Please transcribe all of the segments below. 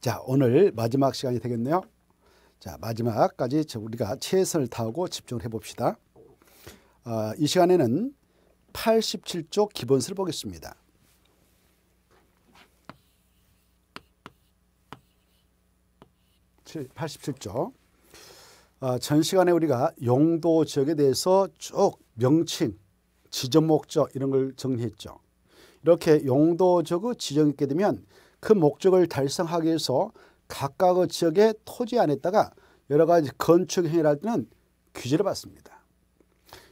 자, 오늘 마지막 시간이 되겠네요. 자, 마지막까지 우리가 최선을 다하고 집중을 해봅시다. 어, 이 시간에는 87조 기본서를 보겠습니다. 팔십칠조 어, 아, 전 시간에 우리가 용도 지역에 대해서 쭉 명칭, 지정 목적 이런 걸 정리했죠. 이렇게 용도 적역지정있게 되면 그 목적을 달성하기 위해서 각각의 지역에 토지 안에다가 여러 가지 건축 행위를 할 때는 규제를 받습니다.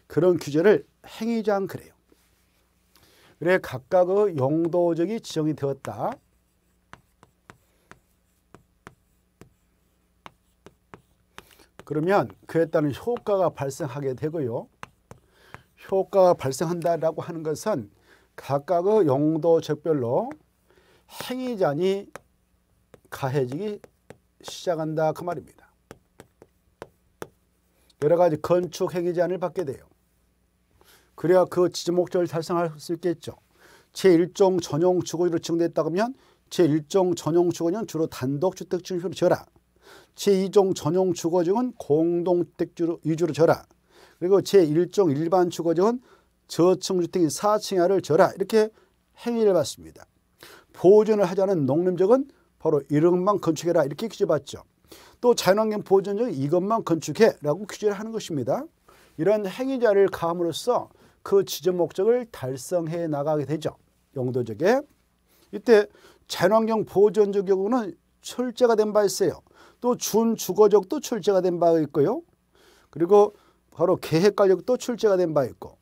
그런 규제를 행위장 그래요. 그래 각각의 용도적이 지정이 되었다. 그러면 그에 따른 효과가 발생하게 되고요. 효과가 발생한다라고 하는 것은 각각의 용도적별로 행위자니 가해지기 시작한다 그 말입니다. 여러 가지 건축 행위제안을 받게 돼요. 그래야 그 지정 목적을 달성할 수 있겠죠. 제1종 전용 주거지로 지정됐다 그러면 제1종 전용 주거지는 주로 단독주택 위로지라 제2종 전용 주거지는 공동주택 위주로 지라 그리고 제1종 일반 주거지는 저층주택인 4층 이하를 지라 이렇게 행위를 받습니다. 보존을 하자는 농림적은 바로 이것만 건축해라 이렇게 규제받죠. 또 자연환경 보존적 이것만 건축해라고 규제를 하는 것입니다. 이런 행위자를 가함으로써 그지점 목적을 달성해 나가게 되죠. 용도적에 이때 자연환경 보존적 경우는 출제가 된 바 있어요. 또 준주거적도 출제가 된 바 있고요. 그리고 바로 계획관력도 출제가 된 바 있고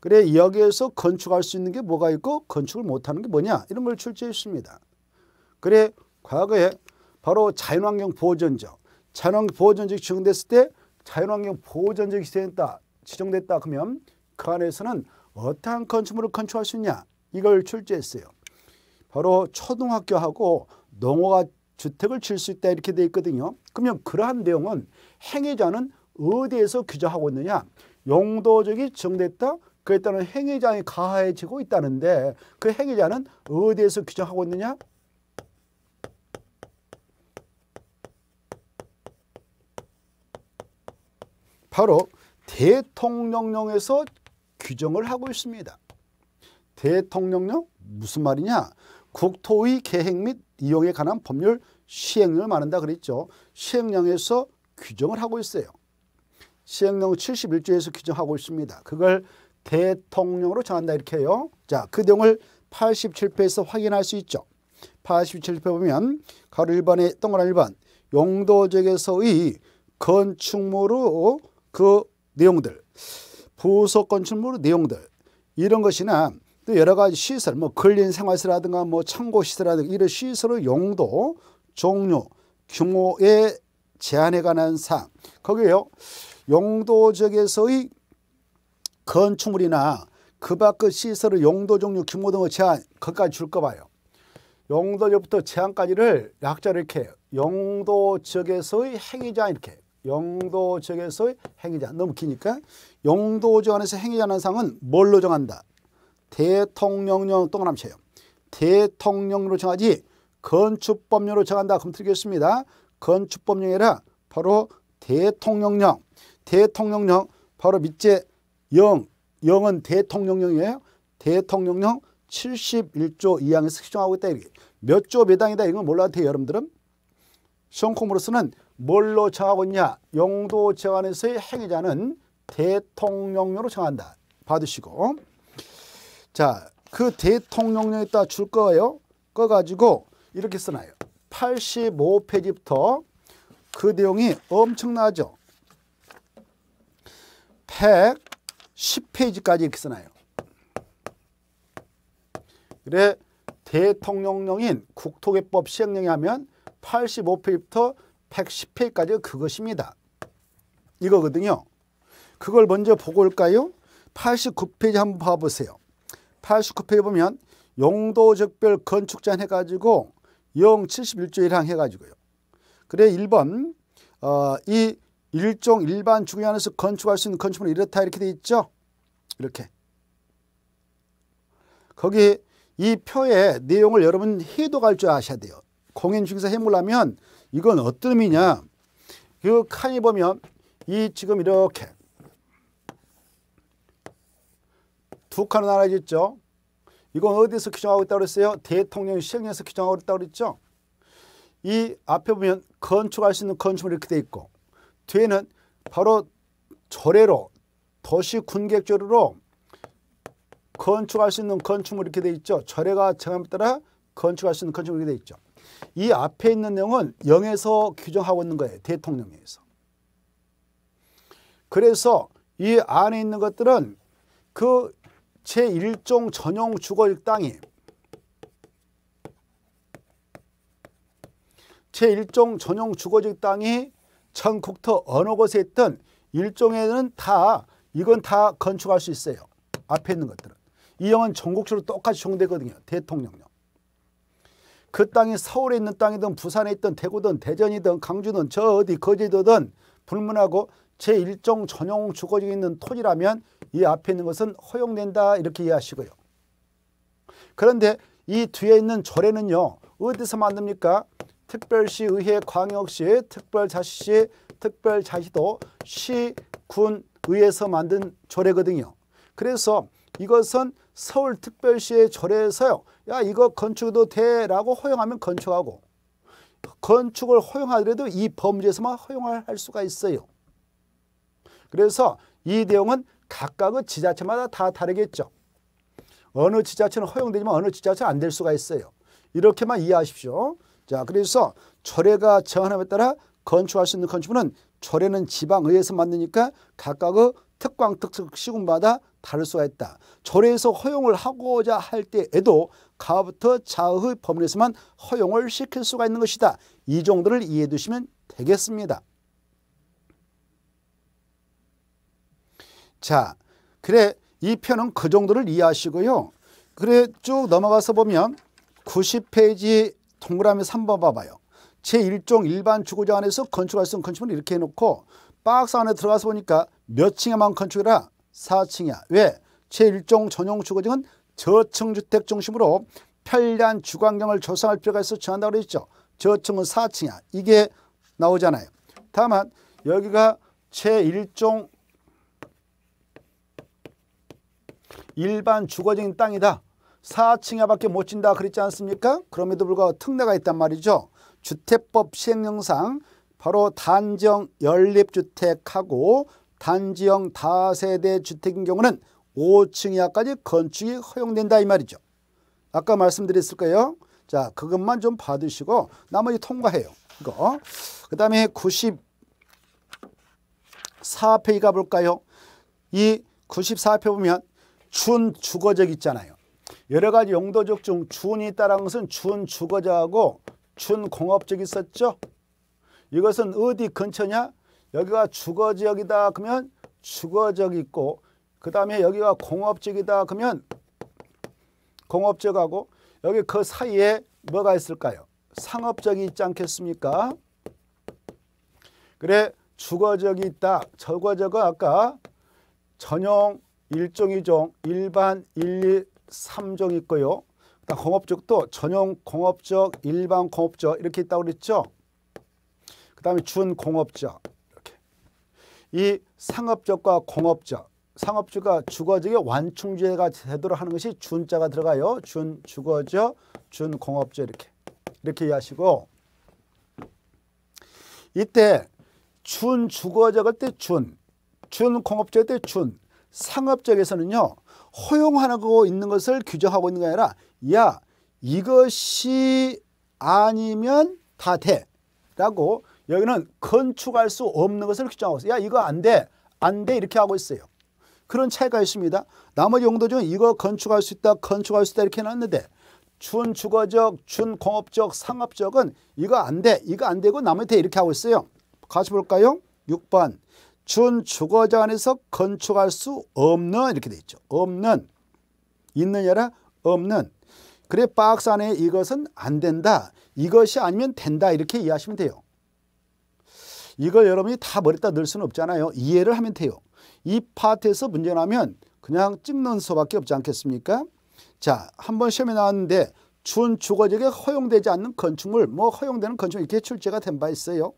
그래 여기에서 건축할 수 있는 게 뭐가 있고 건축을 못하는 게 뭐냐 이런 걸 출제했습니다. 그래 과거에 바로 자연환경 보호전적 자연환경 보호전적이 지정됐을 때 자연환경 보호전적이 지정됐다, 지정됐다 그러면 그 안에서는 어떠한 건축물을 건축할 수 있냐 이걸 출제했어요. 바로 초등학교하고 농어가 주택을 질수 있다 이렇게 돼 있거든요. 그러면 그러한 내용은 행위자는 어디에서 규정하고 있느냐 용도적이 정됐다 그에 따른 행위자의 가해지고 있다는데 그 행위자는 어디에서 규정하고 있느냐? 바로 대통령령에서 규정을 하고 있습니다. 대통령령 무슨 말이냐? 국토의 계획 및 이용에 관한 법률 시행령을 말한다 그랬죠. 시행령에서 규정을 하고 있어요. 시행령 71조에서 규정하고 있습니다. 그걸 대통령으로 정한다 이렇게 해요. 자, 그 내용을 87페에서 이지 확인할 수 있죠. 87페 이지 보면 가로 1번에 동그란 1번 용도 적에서의 건축물의 그 내용들 부속 건축물의 내용들 이런 것이나 또 여러 가지 시설 뭐 근린 생활시라든가 설이뭐 창고 시설이라든가 이런 시설의 용도 종류 규모에 제한에 관한 사항 거기에요 용도 적에서의 건축물이나 그 밖의 시설을 용도 종류 규모 등의 제한 그까지 줄거 봐요. 용도지부터 제한까지를 약자로 이렇게 용도 지역에서의 행위자 이렇게 용도 지역에서의 행위자 너무 기니까 용도 지역 안에서 행위자는 상은 뭘로 정한다? 대통령령 동그라미쳐요. 대통령으로 정하지 건축법령으로 정한다. 검토하겠습니다. 건축법령이라 바로 대통령령. 대통령령 바로 밑에 0, 0은 대통령령이에요. 대통령령 71조 2항에서 규정하고 있다. 몇조 배당이다 이건 몰라도 돼요. 여러분들은. 시험 콩으로서는 뭘로 정하고 있냐. 영도 제한에서의 행위자는 대통령령으로 정한다. 받으시고. 자, 그 대통령령에 따라 줄 거예요. 거 가지고 이렇게 쓰나요. 85페이지부터 그 내용이 엄청나죠. 100 10페이지까지 이렇게 쓰나요? 그래 대통령령인 국토개법 시행령에 하면 85페이지부터 1 1 0페이지까지 그것입니다. 이거거든요. 그걸 먼저 보고 올까요? 89페이지 한번 봐보세요. 89페이지 보면 용도적별 건축 제 해가지고 영 71조 1항 해가지고요. 그래 1번 어, 이 일종 일반 중요 안에서 건축할 수 있는 건축물은 이렇다 이렇게 돼 있죠. 이렇게. 거기 이 표의 내용을 여러분 해독할 줄 아셔야 돼요. 공인중개사 해물라면 이건 어떤 의미냐. 그 칸이 보면 이 지금 이렇게 두 칸은 나눠져 있죠. 이건 어디서 규정하고 있다고 그랬어요? 대통령 시행령에서 규정하고 있다고 그랬죠. 이 앞에 보면 건축할 수 있는 건축물 이렇게 돼 있고 뒤에는 바로 절례로 도시 군객절례로 건축할 수 있는 건축물 이렇게 돼 있죠. 조례가 정함에 따라 건축할 수 있는 건축물 이렇게 돼 있죠. 이 앞에 있는 내용은 영에서 규정하고 있는 거예요. 대통령에서 그래서 이 안에 있는 것들은 그 제1종 전용 주거일 땅이 제1종 전용 주거지 땅이 천국터 어느 곳에 있던 일종에는 다 이건 다 건축할 수 있어요. 앞에 있는 것들은. 이 영은 전국적으로 똑같이 적용되거든요. 대통령령. 그 땅이 서울에 있는 땅이든 부산에 있던 대구든 대전이든 강주든 저 어디 거제도든 불문하고 제일종 전용 주거지에 있는 토지라면 이 앞에 있는 것은 허용된다 이렇게 이해하시고요. 그런데 이 뒤에 있는 조례는요. 어디서 만듭니까? 특별시 의회 광역시 특별자치시 특별자치도 시, 군, 의에서 만든 조례거든요. 그래서 이것은 서울특별시의 조례에서요. 야 이거 건축도 돼라고 허용하면 건축하고 건축을 허용하더라도 이 범주에서만 허용할 수가 있어요. 그래서 이 내용은 각각의 지자체마다 다 다르겠죠. 어느 지자체는 허용되지만 어느 지자체는 안 될 수가 있어요. 이렇게만 이해하십시오. 자, 그래서 조례가 정한함에 따라 건축할 수 있는 건축물은 조례는 지방의회에서 만드니까 각각의 특광 특특 시군마다 다를 수가 있다. 조례에서 허용을 하고자 할 때에도 가부터 자의 범위에서만 허용을 시킬 수가 있는 것이다. 이 정도를 이해해 두시면 되겠습니다. 자, 그래 이 편은 그 정도를 이해하시고요. 그래 쭉 넘어가서 보면 90페이지 동그라미 3번 봐봐요. 제1종 일반 주거자 안에서 건축할 수 있는 건축물을 이렇게 해놓고 박스 안에 들어가서 보니까 몇 층에만 건축해라? 4층이야. 왜? 제1종 전용 주거지는 저층 주택 중심으로 편리한 주광경을 조성할 필요가 있어 정한다고 그죠 저층은 4층이야. 이게 나오잖아요. 다만 여기가 제1종 일반 주거지인 땅이다. 4층에밖에못 진다 그랬지 않습니까? 그럼에도 불구하고 특례가 있단 말이죠. 주택법 시행령상 바로 단지형 연립주택하고 단지형 다세대 주택인 경우는 5층 이하까지 건축이 허용된다 이 말이죠. 아까 말씀드렸을 거예요. 자 그것만 좀 받으시고 나머지 통과해요. 이거. 그 다음에 94페이가 볼까요? 이 94페 보면 준주거적 있잖아요. 여러 가지 용도적 중 준이 있다는 라 것은 준 주거자하고 준 공업적 있었죠. 이것은 어디 근처냐? 여기가 주거지역이다 그러면 주거지역 있고 그 다음에 여기가 공업지역이다 그러면 공업지역하고 여기 그 사이에 뭐가 있을까요? 상업적이 있지 않겠습니까? 그래 주거지역이 있다. 저거저거 아까 전용 일종이종 일반, 일리, 3종 있고요. 그다음 공업적도 전용 공업적, 일반 공업적 이렇게 있다고 그랬죠. 그다음에 준 공업적 이렇게. 이 상업적과 공업적 상업주가 주거적의 완충제가 되도록 하는 것이 준자가 들어가요. 준 주거적, 준 공업적 이렇게 이렇게 이해하시고 이때 준 주거적 할때 준, 준 공업적 때 준, 상업적에서는요. 허용하고 있는 것을 규정하고 있는 게 아니라 야 이것이 아니면 다 돼. 라고 여기는 건축할 수 없는 것을 규정하고 있어요. 야 이거 안 돼. 안 돼. 이렇게 하고 있어요. 그런 차이가 있습니다. 나머지 용도 중 이거 건축할 수 있다. 건축할 수 있다. 이렇게 해놨는데 준주거적, 준공업적, 상업적은 이거 안 돼. 이거 안 되고 나머지 돼. 이렇게 하고 있어요. 같이 볼까요? 6번 준 주거자 안에서 건축할 수 없는 이렇게 돼 있죠. 없는 있느냐라 없는 그래 박스 안에 이것은 안 된다. 이것이 아니면 된다 이렇게 이해하시면 돼요. 이걸 여러분이 다머리다 넣을 수는 없잖아요. 이해를 하면 돼요. 이 파트에서 문제 나면 그냥 찍는 수밖에 없지 않겠습니까? 자, 한번 시험에 나왔는데 준 주거지역에 허용되지 않는 건축물, 뭐 허용되는 건축물 이렇게 출제가 된 바 있어요.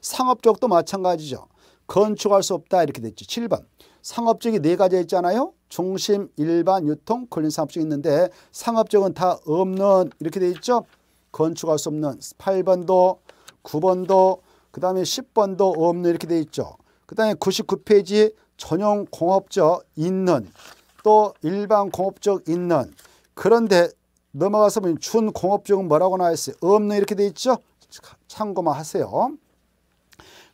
상업적도 마찬가지죠. 건축할 수 없다 이렇게 됐죠. 7번 상업적이 네 가지 있잖아요. 중심, 일반, 유통, 걸린 상업적 있는데 상업적은 다 없는 이렇게 돼 있죠. 건축할 수 없는 8번도 9번도 그 다음에 10번도 없는 이렇게 돼 있죠. 그 다음에 99페이지 전용 공업적 있는 또 일반 공업적 있는 그런데 넘어가서 보면 준 공업적은 뭐라고 나와 있어요? 없는 이렇게 돼 있죠. 참고만 하세요.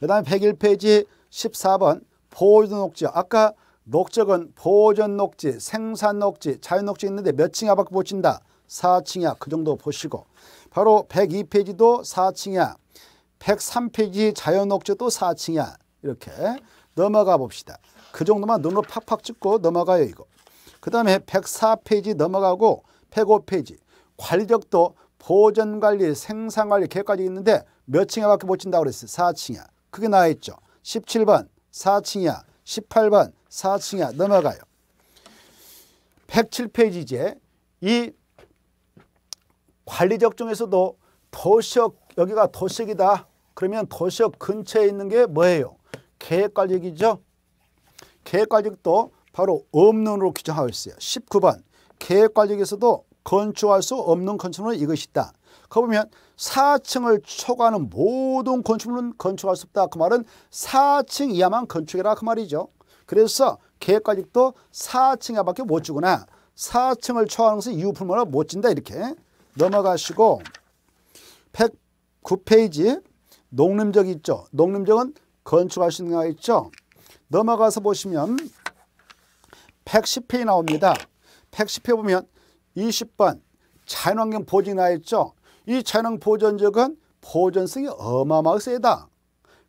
그 다음에 101페이지 14번 보존 녹지 아까 녹적은 보존 녹지, 생산 녹지, 자연 녹지 있는데 몇 층이야 밖에 보친다 4층이야. 그 정도 보시고 바로 102페이지도 4층이야. 103페이지 자연 녹지도 4층이야. 이렇게 넘어가 봅시다. 그 정도만 눈으로 팍팍 찍고 넘어가요 이거. 그 다음에 104페이지 넘어가고 105페이지 관리적도 보존관리, 생산관리 계획까지 있는데 몇 층에 밖에 못 친다고 그랬어요? 4층이야. 그게 나와있죠. 17번 4층이야. 18번 4층이야. 넘어가요. 107페이지 이제 이 관리적 중에서도 도시역 여기가 도시역이다. 그러면 도시역 근처에 있는 게 뭐예요? 계획관리역이죠. 계획관리역도 바로 없는으로 규정하고 있어요. 19번 계획관리역에서도 건축할 수 없는 건축물은 이것이다. 그 보면 4층을 초과하는 모든 건축물은 건축할 수 없다. 그 말은 4층 이하만 건축해라그 말이죠. 그래서 계획과직도 4층 이하밖에 못 주거나 4층을 초과하는 것은 이후불만을못 진다 이렇게 넘어가시고 109페이지 농림적 있죠. 농림적은 건축할 수 있는 거 있죠. 넘어가서 보시면 110페이지 나옵니다. 110페이지 보면 20번 자연환경 보증 나있죠. 이 차량 보존적은 보존성이 어마어마하게 세다.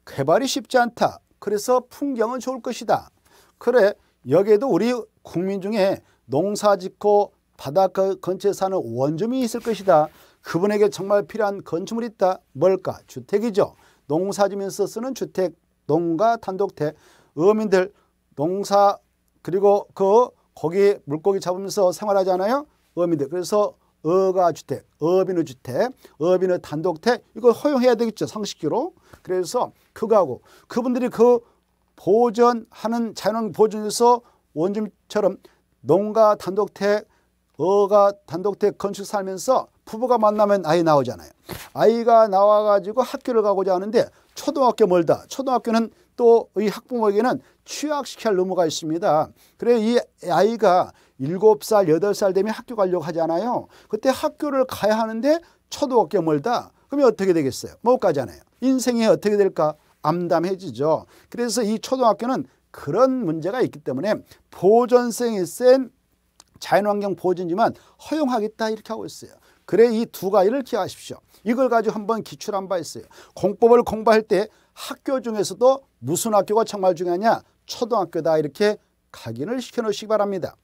개발이 쉽지 않다. 그래서 풍경은 좋을 것이다. 그래 여기에도 우리 국민 중에 농사 짓고 바닷가 근처에 사는 원주민이 있을 것이다. 그분에게 정말 필요한 건축물이 있다. 뭘까? 주택이죠. 농사 지면서 쓰는 주택, 농가, 단독택, 어민들 농사 그리고 그고기 물고기 잡으면서 생활하잖아요. 어민들. 그래서 어가주택, 어빈의주택, 어빈의 단독택 이걸 허용해야 되겠죠. 상식적으로 그래서 그거하고 그분들이 그 보존하는 자연환 보존에서 원주민처럼 농가 단독택, 어가 단독택 건축 살면서 부부가 만나면 아이 나오잖아요. 아이가 나와가지고 학교를 가고자 하는데 초등학교 멀다. 초등학교는 또 이 학부모에게는 취약시킬 의무가 있습니다. 그래 이 아이가 일곱 살 여덟 살 되면 학교 가려고 하잖아요. 그때 학교를 가야 하는데 쳐도 어깨 멀다. 그러면 어떻게 되겠어요? 못 가잖아요. 인생이 어떻게 될까? 암담해지죠. 그래서 이 초등학교는 그런 문제가 있기 때문에 보존생이센 자연환경 보존지만 허용하겠다 이렇게 하고 있어요. 그래 이 두 가지를 기억하십시오. 이걸 가지고 한번 기출 한바 있어요. 공법을 공부할 때 학교 중에서도 무슨 학교가 정말 중요하냐? 초등학교다 이렇게 각인을 시켜놓으시기 바랍니다.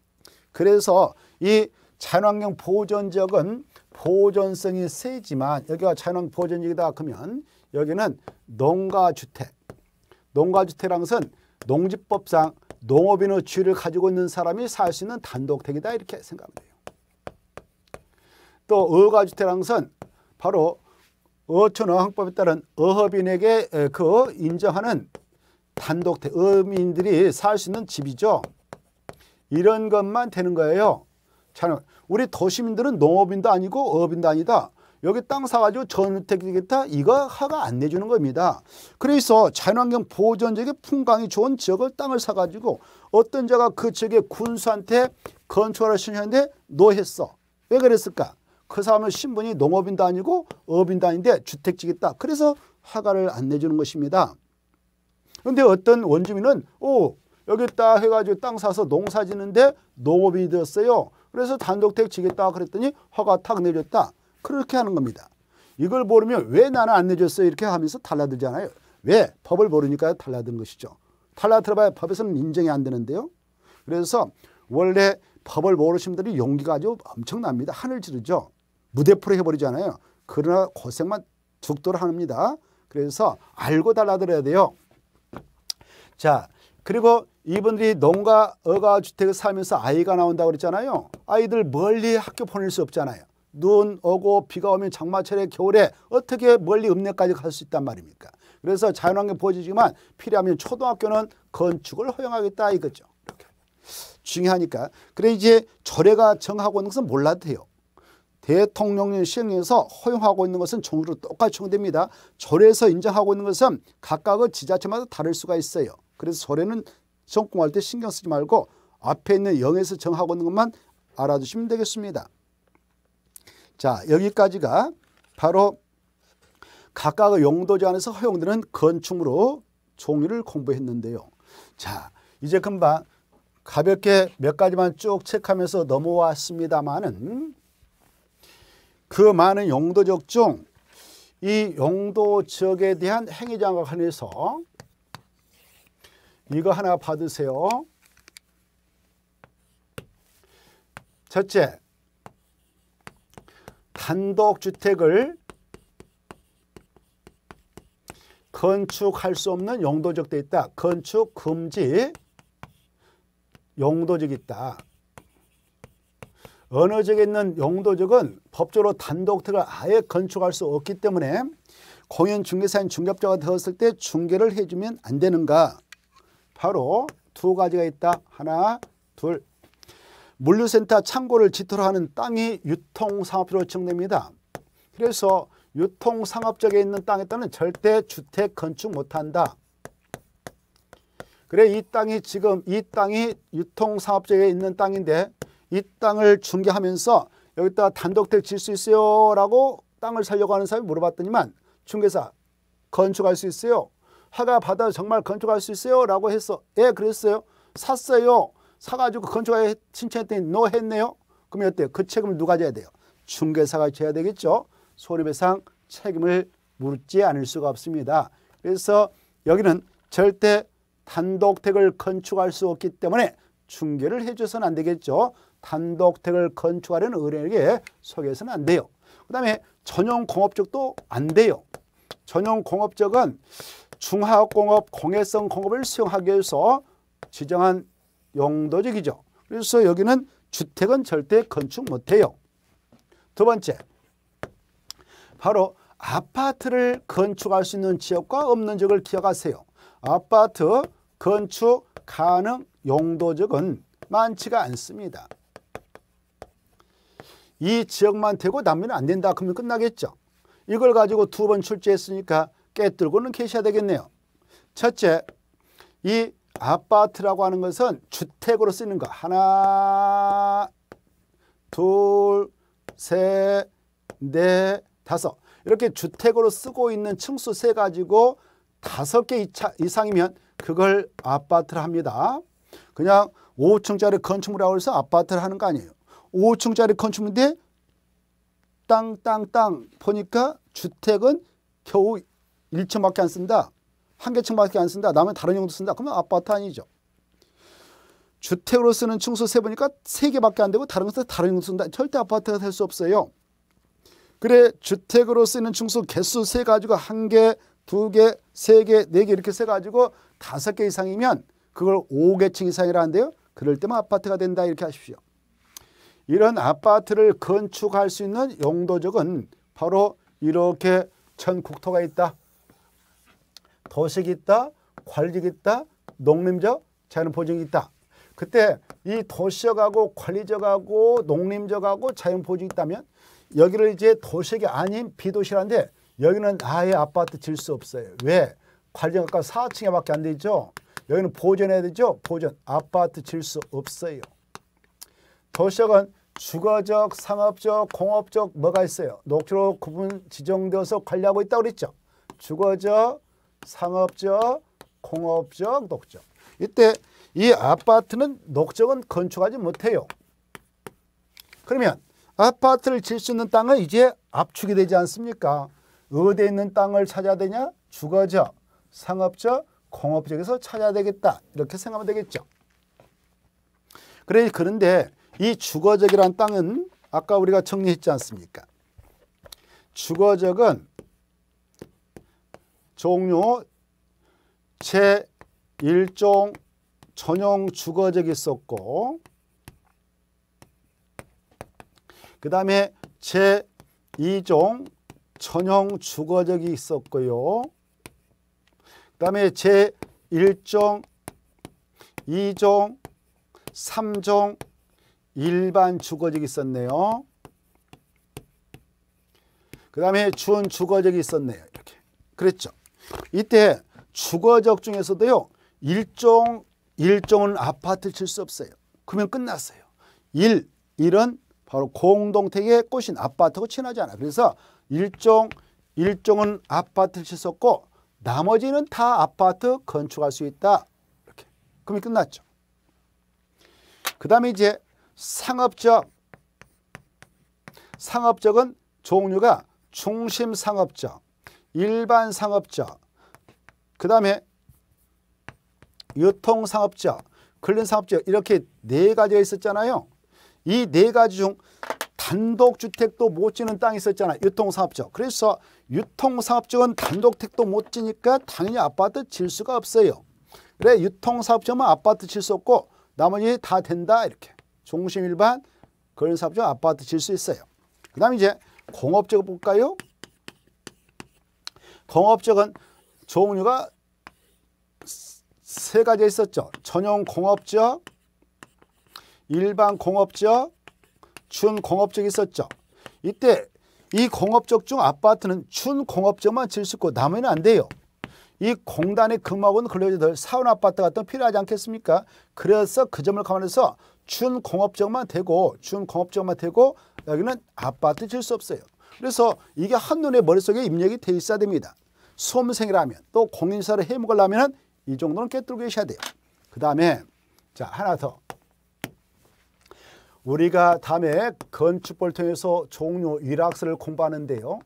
그래서 이 자연환경 보존 지역은 보존성이 세지만 여기가 자연환경 보존 지역이다 그러면 여기는 농가주택 농가주택이라 것은 농지법상 농업인의 주의를 가지고 있는 사람이 살 수 있는 단독택이다 이렇게 생각합니다또 의가주택이라는 것은 바로 어촌어항법에 따른 어업인에게 그 인정하는 단독택, 어민들이 살 수 있는 집이죠. 이런 것만 되는 거예요. 자, 우리 도시민들은 농업인도 아니고 어업인도 아니다. 여기 땅 사가지고 전우택이겠다 이거 하가 안 내주는 겁니다. 그래서 자연환경 보호 전적에 풍광이 좋은 지역을 땅을 사가지고 어떤 자가 그 지역의 군수한테 건축하라 신청했는데 노했어. 왜 그랬을까? 그 사람은 신분이 농업인도 아니고 어업인도 아닌데 주택지겠다. 그래서 허가를 안 내주는 것입니다. 그런데 어떤 원주민은 오 여기다 해가지고 땅 사서 농사 지는데 농업이 되었어요. 그래서 단독택 지겠다 그랬더니 허가 탁내렸다 그렇게 하는 겁니다. 이걸 모르면 왜 나는 안 내줬어요? 이렇게 하면서 달라들잖아요. 왜? 법을 모르니까 달라든 것이죠. 달라들어봐야 법에서는 인정이 안 되는데요. 그래서 원래 법을 모르신 분들이 용기가 아주 엄청납니다. 하늘 지르죠. 무대포로 해버리잖아요. 그러나 고생만 죽도록 합니다. 그래서 알고 달라들어야 돼요. 자, 그리고 이분들이 농가 어가주택을 살면서 아이가 나온다고 그랬잖아요. 아이들 멀리 학교 보낼 수 없잖아요. 눈 오고 비가 오면 장마철에 겨울에 어떻게 멀리 읍내까지 갈 수 있단 말입니까. 그래서 자연환경 보호지지만 필요하면 초등학교는 건축을 허용하겠다 이거죠. 이렇게. 중요하니까. 그래 이제 조례가 정하고 있는 것은 몰라도 돼요. 대통령령 시행에서 허용하고 있는 것은 종류로 똑같이 적용됩니다. 조례에서 인정하고 있는 것은 각각의 지자체마다 다를 수가 있어요. 그래서 절에는 성공할때 신경 쓰지 말고 앞에 있는 0에서 정하고 있는 것만 알아두시면 되겠습니다. 자 여기까지가 바로 각각의 용도지 안에서 허용되는 건축으로 종류를 공부했는데요. 자 이제 금방 가볍게 몇 가지만 쭉 체크하면서 넘어왔습니다만은 그 많은 용도적 중 이 용도 지역에 대한 행위장과 관련해서 이거 하나 받으세요. 첫째, 단독주택을 건축할 수 없는 용도적 돼 있다. 건축 금지 용도적 있다. 어느 지역에 있는 용도적은 법적으로 단독택을 아예 건축할 수 없기 때문에 공인중개사인 중개업자가 되었을 때 중개를 해주면 안 되는가? 바로 두 가지가 있다. 하나, 둘. 물류센터 창고를 지토로 하는 땅이 유통상업지로 지정됩니다. 그래서 유통상업지역에 있는 땅에 따른 절대 주택 건축 못한다. 그래 이 땅이 지금 이 땅이 유통상업지역에 있는 땅인데 이 땅을 중개하면서 여기다 단독택 질수 있어요? 라고 땅을 살려고 하는 사람이 물어봤더니만 중개사 건축할 수 있어요? 하가 받아 정말 건축할 수 있어요? 라고 했어. 예, 그랬어요. 샀어요. 사가지고 건축하에 신청했더니 너 했네요. 그러면 어때요? 그 책임을 누가 져야 돼요? 중개사가 져야 되겠죠. 손해배상 책임을 물지 않을 수가 없습니다. 그래서 여기는 절대 단독택을 건축할 수 없기 때문에 중개를 해줘서는 안 되겠죠. 단독택을 건축하려는 의뢰에게 소개해서는안 돼요. 그 다음에 전용 공업적도 안 돼요. 전용 공업적은 중화공업, 공해성 공업을 수용하기 위해서 지정한 용도적이죠. 그래서 여기는 주택은 절대 건축 못해요. 두 번째, 바로 아파트를 건축할 수 있는 지역과 없는 지역을 기억하세요. 아파트 건축 가능 용도적은 많지가 않습니다. 이 지역만 되고 남면안 된다 그러면 끝나겠죠. 이걸 가지고 두 번 출제했으니까 깨뜨고는 계셔야 되겠네요. 첫째, 이 아파트라고 하는 것은 주택으로 쓰는 거. 하나, 둘, 셋, 넷, 네, 다섯. 이렇게 주택으로 쓰고 있는 층수 세 가지고 다섯 개 이상이면 그걸 아파트를 합니다. 그냥 5층짜리 건축물이라고 해서 아파트를 하는 거 아니에요. 5층짜리 건축물인데 땅땅땅 보니까 주택은 겨우 1층밖에 안 쓴다. 한 개층밖에 안 쓴다. 남의 다른 용도 쓴다. 그러면 아파트 아니죠. 주택으로 쓰는 층수 세보니까 3개밖에안 되고 다른 것에 다른 용도 쓴다. 절대 아파트가 될 수 없어요. 그래 주택으로 쓰는 층수 개수 세 가지고 한 개, 두 개, 세 개, 네 개 이렇게 세 가지고 다섯 개 이상이면 그걸 5개층 이상이라 는데요 그럴 때만 아파트가 된다 이렇게 하십시오. 이런 아파트를 건축할 수 있는 용도적은 바로 이렇게 전 국토가 있다. 도식이 있다, 관리직 있다, 농림적, 자연보증이 있다. 그때 이 도시적하고 관리적하고 농림적하고 자연보증 있다면 여기를 이제 도시적이 아닌 비도시라는데 여기는 아예 아파트 질 수 없어요. 왜? 관리적 아까 4층에 밖에 안 되죠. 여기는 보존해야 되죠. 보존. 아파트 질 수 없어요. 도시적은 주거적, 상업적, 공업적 뭐가 있어요. 녹지로 구분 지정되어서 관리하고 있다고 그랬죠. 주거적, 상업적, 공업적, 녹적. 이때 이 아파트는 녹적은 건축하지 못해요. 그러면 아파트를 질 수 있는 땅은 이제 압축이 되지 않습니까? 어디에 있는 땅을 찾아야 되냐? 주거적, 상업적, 공업적에서 찾아야 되겠다. 이렇게 생각하면 되겠죠. 그래, 그런데 이 주거적이란 땅은 아까 우리가 정리했지 않습니까? 주거적은 종류 제1종 전용 주거적이 있었고 그 다음에 제2종 전용 주거적이 있었고요. 그 다음에 제1종, 2종, 3종 일반 주거적이 있었네요. 그 다음에 준 주거적이 있었네요. 이렇게. 그랬죠. 이때 주거적 중에서도요. 일종, 일종은 아파트 칠수 없어요. 그러면 끝났어요. 일, 일은 바로 공동택의 꽃인 아파트하고 친하지 않아. 그래서 일종, 일종은 아파트 칠수 없고 나머지는 다 아파트 건축할 수 있다. 이렇게. 그러면 끝났죠. 그 다음에 이제 상업적. 상업적은 종류가 중심 상업적, 일반 상업자, 그 다음에 유통상업자, 근린상업자 이렇게 네 가지가 있었잖아요. 이 네 가지 중 단독주택도 못 지는 땅이 있었잖아. 요 유통사업자. 그래서 유통사업자는 단독택도 못 지니까 당연히 아파트 질 수가 없어요. 그래 유통사업자만 아파트 질수 없고 나머지 다 된다 이렇게. 중심일반 그런 사업자 아파트 질수 있어요. 그 다음에 이제 공업적 으로 볼까요? 공업적은 종류가 세 가지 있었죠. 전용 공업적, 일반 공업적, 준공업적 있었죠. 이때 이 공업적 중 아파트는 준 공업적만 질 수 있고 남으면 안 돼요. 이 공단의 근무하고는 근로자들 사원 아파트 같은 필요하지 않겠습니까? 그래서 그 점을 감안해서 준 공업적만 되고 준 공업적만 되고 여기는 아파트 질 수 없어요. 그래서 이게 한눈에 머릿속에 입력이 돼 있어야 됩니다. 수험생이라면 또 공인사를 해먹으려면 이 정도는 깨뜨리고 계셔야 돼요. 그 다음에 자 하나 더 우리가 다음에 건축법을 통해서 종료 위락서를 공부하는데요.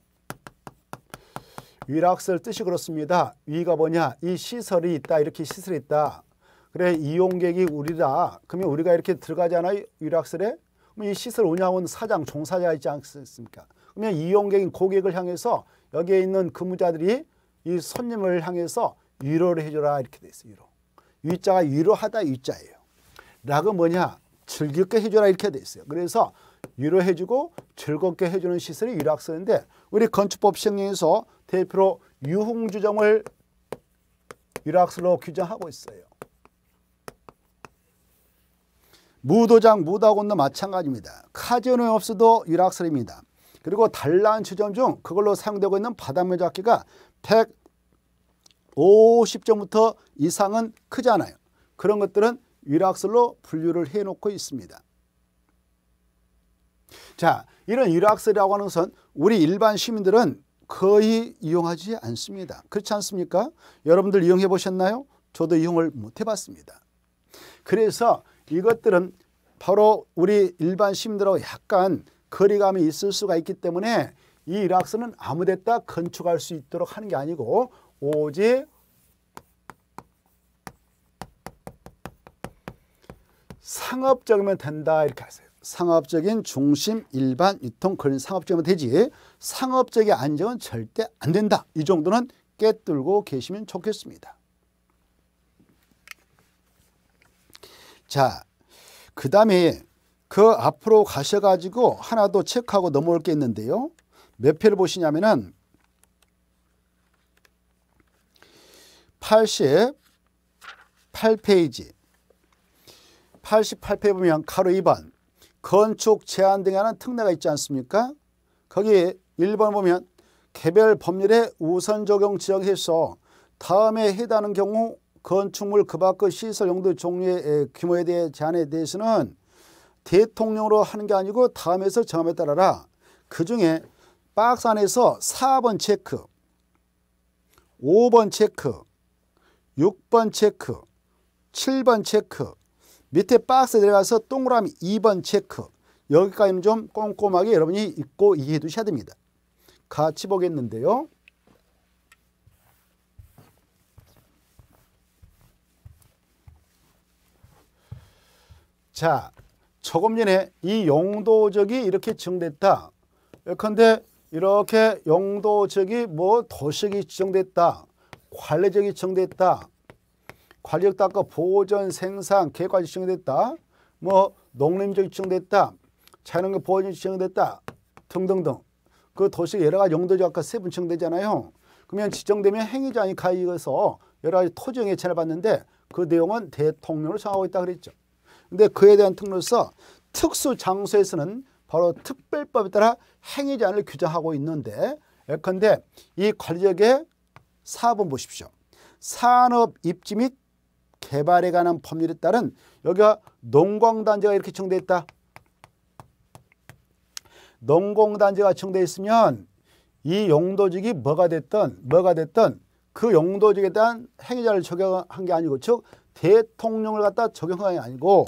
위락설 뜻이 그렇습니다. 위가 뭐냐? 이 시설이 있다. 이렇게 시설이 있다. 그래 이용객이 우리다. 그러면 우리가 이렇게 들어가잖아요. 위락설에. 그럼 이 시설 운영원 사장, 종사자 있지 않습니까? 그러면 이용객인 고객을 향해서 여기에 있는 근무자들이 이 손님을 향해서 위로를 해줘라 이렇게 돼 있어요. 위로. 위자가 위로하다 위자예요. 라고 뭐냐? 즐겁게 해줘라 이렇게 돼 있어요. 그래서 위로해주고 즐겁게 해주는 시설이 유락서인데 우리 건축법 시행령에서 대표로 유흥주정을 유락서로 규정하고 있어요. 무도장, 무다곤도 마찬가지입니다. 카지노에 없어도 유락설입니다. 그리고 달란 추점 중 그걸로 사용되고 있는 바닷물 잡기가 150점부터 이상은 크잖아요. 그런 것들은 유락설로 분류를 해놓고 있습니다. 자, 이런 유락설이라고 하는 것은 우리 일반 시민들은 거의 이용하지 않습니다. 그렇지 않습니까? 여러분들 이용해 보셨나요? 저도 이용을 못 해봤습니다. 그래서 이것들은 바로 우리 일반 시민들하고 약간 거리감이 있을 수가 있기 때문에 이 일학서는 아무데따 건축할 수 있도록 하는 게 아니고 오직 상업적이면 된다 이렇게 하세요. 상업적인 중심 일반 유통 걸린 상업적이면 되지 상업적인 안정은 절대 안 된다. 이 정도는 깨뚫고 계시면 좋겠습니다. 자, 그 다음에 그 앞으로 가셔가지고 하나 더 체크하고 넘어올 게 있는데요. 몇 표를 보시냐면은 88페이지 88페이지 보면 가로 2번 건축 제한 등에 하는 특례가 있지 않습니까? 거기 1번 보면 개별 법률의 우선 적용 지역에서 다음에 해당하는 경우 건축물 그 밖의 시설 용도 종류의 규모에 대해 제한에 대해서는 대통령으로 하는 게 아니고 다음에서 정 점에 따라라. 그 중에 박스 안에서 4번 체크, 5번 체크, 6번 체크, 7번 체크, 밑에 박스에 들어가서 동그라미 2번 체크, 여기까지는 좀 꼼꼼하게 여러분이 읽고 이해해 두셔야 됩니다. 같이 보겠는데요. 자, 초금년에이 용도적이 이렇게 정됐다. 예컨대 이렇게 용도적이 뭐 도시적이 지정됐다. 관례적이 정됐다. 관리적닦아보전 생산, 계획이 지정됐다. 뭐 농림적이 지정됐다. 자연환경 보존이 지정됐다. 등등등. 그 도시 여러 가지 용도적 아까 세분 지정되잖아요. 그러면 지정되면 행위장이 가입해서 여러 가지 토지용에 제를 받는데 그 내용은 대통령을 정하고 있다 그랬죠. 근데 그에 대한 특례로서 특수 장소에서는 바로 특별법에 따라 행위 제한을 규정하고 있는데 예컨대 이 관리적의 사번 보십시오. 산업 입지 및 개발에 관한 법률에 따른 여기가 농공단지가 이렇게 정돼 있다. 농공단지가 정돼 있으면 이 용도직이 뭐가 됐든 뭐가 됐든 그 용도직에 대한 행위자를 적용한 게 아니고 즉 대통령을 갖다 적용한 게 아니고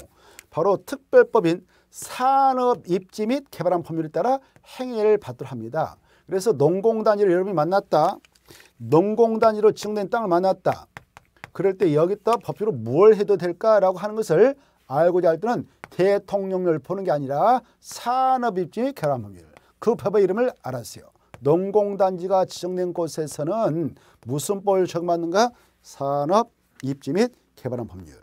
바로 특별법인 산업입지 및 개발한 법률에 따라 행위를 받도록 합니다. 그래서 농공단위를 여러분이 만났다. 농공단위로 지정된 땅을 만났다. 그럴 때 여기다 법적으로 뭘 해도 될까라고 하는 것을 알고자 할 때는 대통령을 보는 게 아니라 산업입지 및 개발한 법률. 그 법의 이름을 알았어요. 농공단지가 지정된 곳에서는 무슨 법을 적용받는가? 산업, 입지 및 개발한 법률.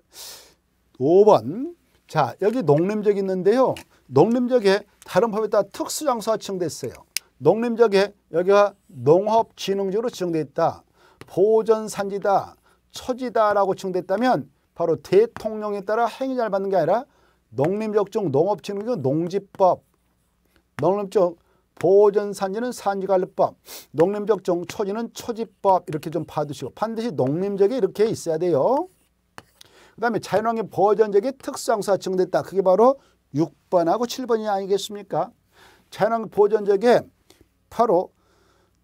5번 자, 여기 농림적 있는데요. 농림적에 다른 법에 따라 특수장소가 지정돼 있어요. 농림적에 여기가 농업진흥지로 지정돼 있다. 보전산지다, 처지다라고지정있다면 바로 대통령에 따라 행위자를 받는 게 아니라 농림적중 농업진흥지는 농지법, 농림적 보전산지는 산지관리법, 농림적중 처지는처지법 이렇게 좀 봐두시고 반드시 농림적에 이렇게 있어야 돼요. 그 다음에 자연환경 보전적인 특성항 증대됐다. 그게 바로 6번하고 7번이 아니겠습니까? 자연환경 보전적에 바로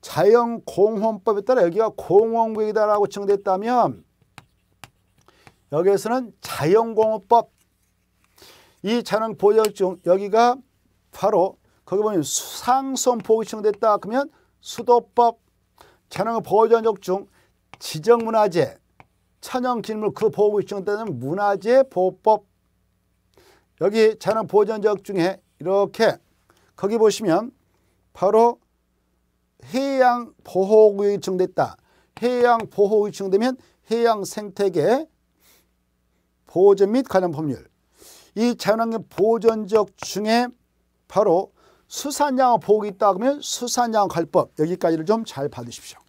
자연공헌법에 따라 여기가 공원구이다라고 증대됐다면 여기에서는 자연공헌법 이 자연 보전중 여기가 바로 거기 보면 수상선 보호 증대됐다 그러면 수도법 자연 보전적 중 지정문화재 천연기념물 그 보호구 시청 때는 문화재 보호법 여기 자연 보전 지역 중에 이렇게 거기 보시면 바로 해양 보호구역이 지정됐다. 해양 보호구역이 지정되면 해양 생태계 보호전 및 관련 법률 이 자연환경 보전 지역 중에 바로 수산양 보호구 있다 그러면 수산양 관법 여기까지를 좀 잘 봐주십시오.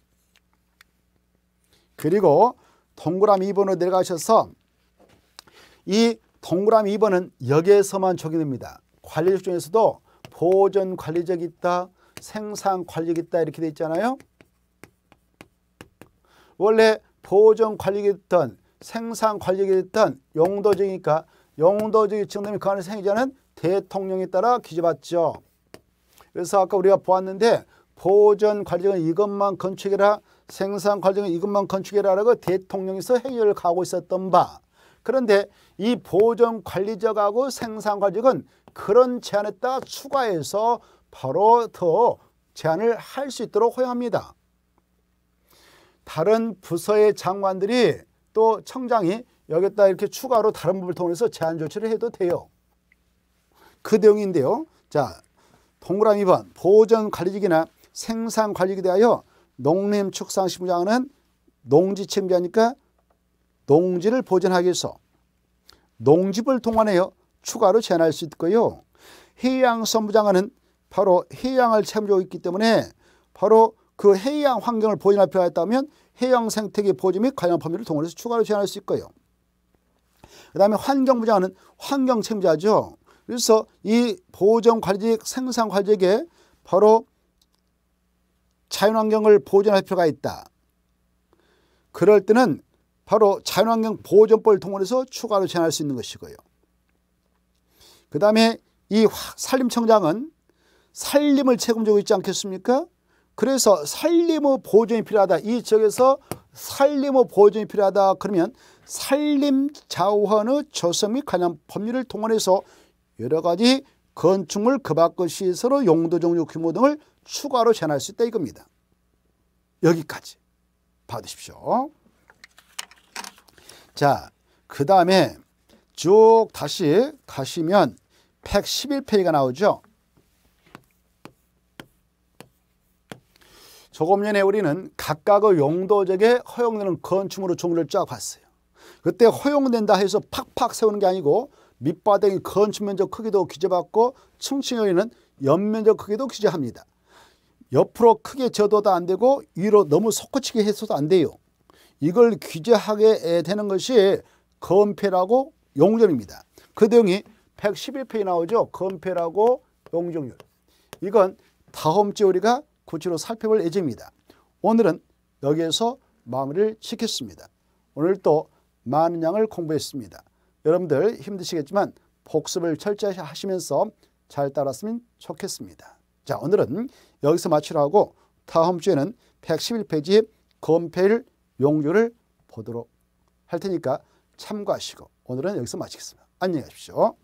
그리고 동그라미 2번으로 내려가셔서 이 동그라미 2번은 여기에서만 적용됩니다. 관리적 중에서도 보존 관리적 있다, 생산 관리적 있다 이렇게 돼 있잖아요. 원래 보존 관리적 있던 생산 관리적 있던 용도적이니까 용도적이 지정되그 안에 생기자는 대통령에 따라 규제받죠. 그래서 아까 우리가 보았는데 보존 관리적은 이것만 건축이라 생산 과정에 이것만 건축해라라고 대통령에서 회의를 가고 있었던 바 그런데 이 보존 관리적하고 생산 과정은 그런 제안에 따 추가해서 바로 더 제안을 할 수 있도록 허용합니다. 다른 부서의 장관들이 또 청장이 여기다 이렇게 추가로 다른 법을 통해서 제한 조치를 해도 돼요. 그 내용인데요. 자, 동그라미 번 보존 관리직이나 생산 관리직에 대하여 농림축산식품장은 농지 책임자니까 농지를 보존하기 위해서 농집을 통원하여 추가로 제한할 수 있고요. 해양선부장관은 바로 해양을 책임지고 있기 때문에 바로 그 해양 환경을 보존할 필요가 있다면 해양 생태계 보존 및 관련 범위를 통원해서 추가로 제한할 수 있고요. 그 다음에 환경부장관은 환경 책임자죠. 그래서 이 보존관리직 생산관리직에 바로 자연환경을 보존할 필요가 있다. 그럴 때는 바로 자연환경 보존법을 동해서 추가로 제한할 수 있는 것이고요. 그 다음에 이 산림청장은 산림을 책임지고 있지 않겠습니까? 그래서 산림의 보존이 필요하다. 이 지역에서 산림의 보존이 필요하다. 그러면 산림자원의 조성 및 관련 법률을 동해서 여러 가지 건축물, 그밖의 시설의 용도, 종류, 규모 등을 추가로 재한할수 있다 이겁니다. 여기까지 받으십시오. 자, 그 다음에 쭉 다시 가시면 111페이지가 나오죠. 조금 전에 우리는 각각의 용도적에 허용되는 건축물의 종류를 쫙 봤어요. 그때 허용된다 해서 팍팍 세우는 게 아니고 밑바닥이 건축 면적 크기도 규제받고 층층 여기는 연면적 크기도 규제합니다. 옆으로 크게 저어도 안 되고 위로 너무 솟구치게 해서도 안 돼요. 이걸 규제하게 되는 것이 건폐라고 용적입니다. 그 내용이 111페이지 나오죠. 건폐라고 용적률. 이건 다음 주에 우리가 구체로 살펴볼 예정입니다. 오늘은 여기에서 마무리를 지켰습니다 오늘 또 많은 양을 공부했습니다. 여러분들 힘드시겠지만 복습을 철저히 하시면서 잘 따랐으면 좋겠습니다. 자 오늘은 여기서 마치라고 다음 주에는 111페이지 건폐율 용률를 보도록 할 테니까 참고하시고 오늘은 여기서 마치겠습니다. 안녕히 가십시오.